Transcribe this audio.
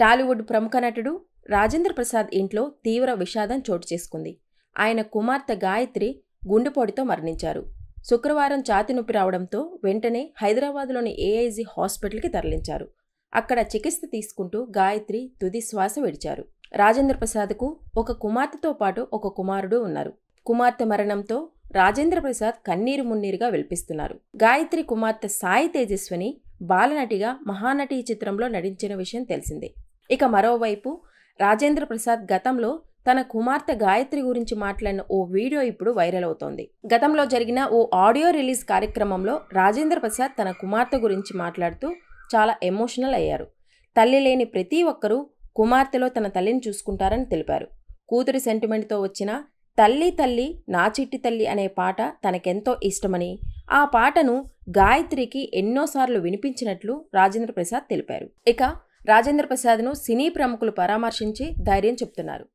టాలీవుడ్ ప్రముఖ నటుడు రాజేంద్ర ప్రసాద్ ఇంట్లో తీవ్ర విషాదం చోటు చేసుకుంది ఆయన కుమార్తె గాయత్రి గుండెపోటుతో మరణించారు శుక్రవారం ఛాతి నొప్పి రావడంతో వెంటనే హైదరాబాద్లోని ఏఐజీ హాస్పిటల్కి తరలించారు అక్కడ చికిత్స తీసుకుంటూ గాయత్రి తుది శ్వాస విడిచారు రాజేంద్ర ప్రసాద్కు ఒక కుమార్తెతో పాటు ఒక కుమారుడు ఉన్నారు కుమార్తె మరణంతో రాజేంద్ర ప్రసాద్ కన్నీరు మున్నీరుగా విల్పిస్తున్నారు గాయత్రి కుమార్తె సాయి తేజస్విని బాలనటిగా మహానటి చిత్రంలో నటించిన విషయం తెలిసిందే ఇక మరోవైపు రాజేంద్ర ప్రసాద్ గతంలో తన కుమార్తె గాయత్రి గురించి మాట్లాడిన ఓ వీడియో ఇప్పుడు వైరల్ అవుతోంది గతంలో జరిగిన ఓ ఆడియో రిలీజ్ కార్యక్రమంలో రాజేంద్ర ప్రసాద్ తన కుమార్తె గురించి మాట్లాడుతూ చాలా ఎమోషనల్ అయ్యారు తల్లి లేని ప్రతి ఒక్కరూ కుమార్తెలో తన తల్లిని చూసుకుంటారని తెలిపారు కూతురి సెంటిమెంట్తో వచ్చిన తల్లి తల్లి నా చిట్టి తల్లి అనే పాట తనకెంతో ఇష్టమని ఆ పాటను గాయత్రికి ఎన్నోసార్లు వినిపించినట్లు రాజేంద్ర ప్రసాద్ తెలిపారు ఇక రాజేంద్ర ప్రసాద్ను సినీ ప్రముఖులు పరామర్శించి ధైర్యం చెప్తున్నారు